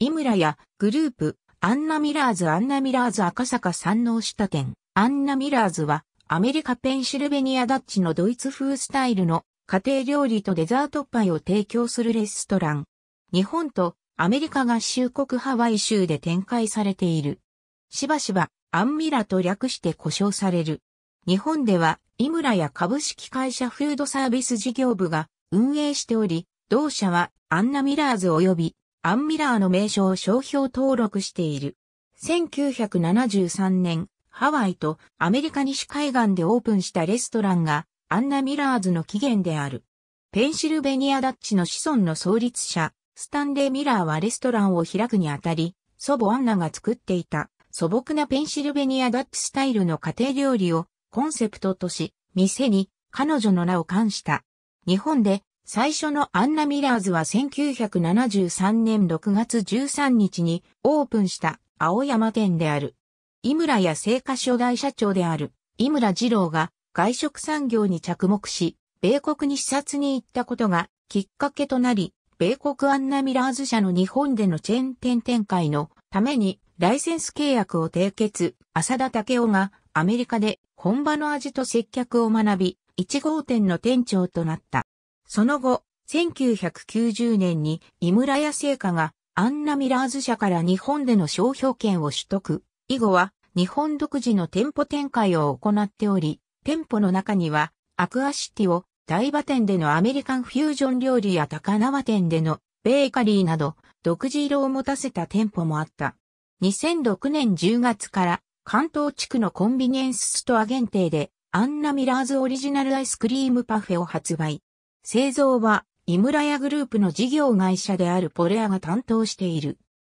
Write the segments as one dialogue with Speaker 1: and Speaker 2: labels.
Speaker 1: 井村やグループ、アンナ・ミラーズ・アンナ・ミラーズ赤坂三王支店店アンナ・ミラーズは、アメリカ・ペンシルベニア・ダッチのドイツ風スタイルの家庭料理とデザートパイを提供するレストラン。日本とアメリカ合衆国ハワイ州で展開されている。しばしば、アンミラと略して呼称される。日本では、井村や株式会社フードサービス事業部が運営しており、同社はアンナ・ミラーズ及びアンミラーの名称を商標登録している。1973年、ハワイとアメリカ西海岸でオープンしたレストランがアンナ・ミラーズの起源である。ペンシルベニアダッチの子孫の創立者、スタンレー・ミラーはレストランを開くにあたり、祖母アンナが作っていた素朴なペンシルベニアダッチスタイルの家庭料理をコンセプトとし、店に彼女の名を冠した。日本で最初のアンナ・ミラーズは1973年6月13日にオープンした青山店である。井村や製菓初代社長である井村二郎が外食産業に着目し、米国に視察に行ったことがきっかけとなり、米国アンナ・ミラーズ社の日本でのチェーン店展開のためにライセンス契約を締結、浅田武雄がアメリカで本場の味と接客を学び、1号店の店長となった。その後、1990年に井村屋製菓がアンナ・ミラーズ社から日本での商標権を取得。以後は日本独自の店舗展開を行っており、店舗の中にはアクアシティを台場店でのアメリカンフュージョン料理や高輪店でのベーカリーなど独自色を持たせた店舗もあった。2006年10月から関東地区のコンビニエンスストア限定でアンナ・ミラーズオリジナルアイスクリームパフェを発売。製造は、井村屋グループの事業会社であるポレアが担当している。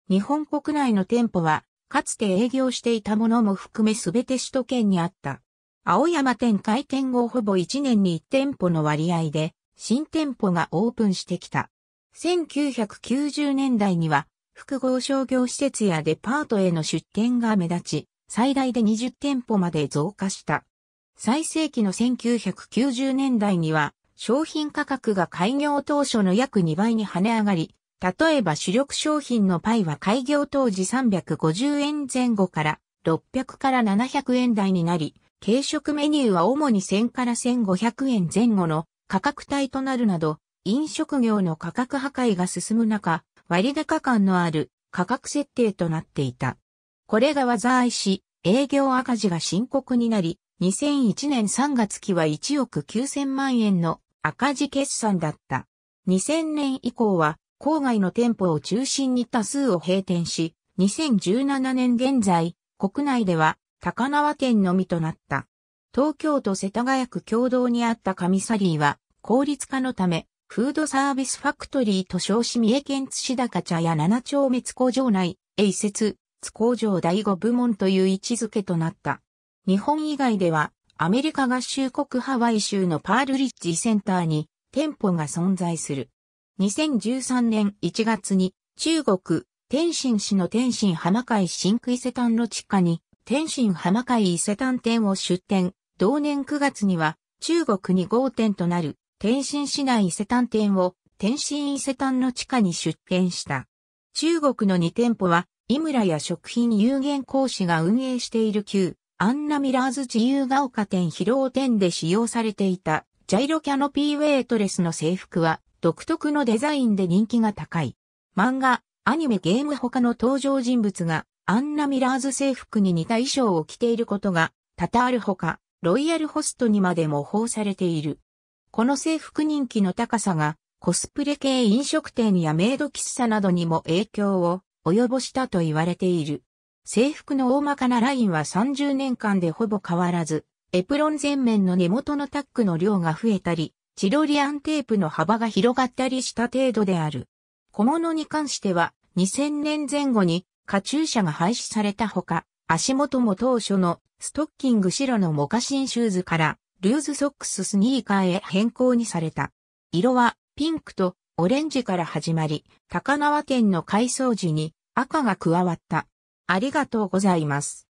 Speaker 1: 日本国内の店舗は、かつて営業していたものも含めすべて首都圏にあった。青山店開店後ほぼ1年に1店舗の割合で、新店舗がオープンしてきた。1990年代には、複合商業施設やデパートへの出店が目立ち、最大で20店舗まで増加した。最盛期の1990年代には、商品価格が開業当初の約2倍に跳ね上がり、例えば主力商品のパイは開業当時350円前後から600から700円台になり、軽食メニューは主に1000から1500円前後の価格帯となるなど、飲食業の価格破壊が進む中、割高感のある価格設定となっていた。これが災いし、営業赤字が深刻になり、2001年3月期は1億9000万円の赤字決算だった。2000年以降は郊外の店舗を中心に多数を閉店し、2017年現在、国内では高輪店のみとなった。東京都世田谷区共同にあったミサリーは、効率化のため、フードサービスファクトリーと称し三重県津市高茶屋七丁目津工場内へ移設、津工場第5部門という位置づけとなった。日本以外ではアメリカ合衆国ハワイ州のパールリッジセンターに店舗が存在する。2013年1月に中国、天津市の天津浜海新区伊勢丹の地下に天津浜海伊勢丹店を出店。同年9月には中国に豪店となる天津市内伊勢丹店を天津伊勢丹の地下に出店した。中国の2店舗は井村や食品有限講師が運営している旧アンナ・ミラーズ自由が丘店広尾店で使用されていたジャイロキャノピーウェイトレスの制服は独特のデザインで人気が高い。漫画、アニメ、ゲーム他の登場人物がアンナ・ミラーズ制服に似た衣装を着ていることが多々あるほか、ロイヤルホストにまで模倣されている。この制服人気の高さがコスプレ系飲食店やメイド喫茶などにも影響を及ぼしたと言われている。制服の大まかなラインは30年間でほぼ変わらず、エプロン前面の根元のタックの量が増えたり、チロリアンテープの幅が広がったりした程度である。小物に関しては、2000年前後にカチューシャが廃止されたほか、足元も当初のストッキング白のモカシンシューズからルーズソックススニーカーへ変更にされた。色はピンクとオレンジから始まり、高輪県の改装時に赤が加わった。ありがとうございます。